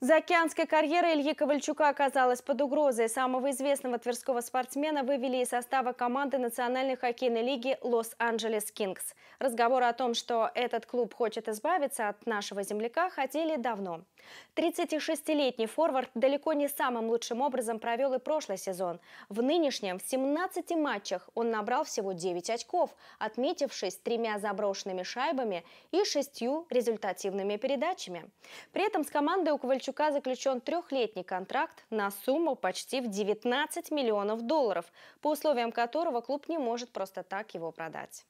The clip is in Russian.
Заокеанская карьера Ильи Ковальчука оказалась под угрозой. Самого известного тверского спортсмена вывели из состава команды Национальной хоккейной лиги «Лос-Анджелес Кингс». Разговоры о том, что этот клуб хочет избавиться от нашего земляка, хотели давно. 36-летний форвард далеко не самым лучшим образом провел и прошлый сезон. В нынешнем в 17 матчах он набрал всего 9 очков, отметившись тремя заброшенными шайбами и шестью результативными передачами. При этом с командой у Ковальчука Ковальчука заключен трехлетний контракт на сумму почти в 19 миллионов долларов, по условиям которого клуб не может просто так его продать.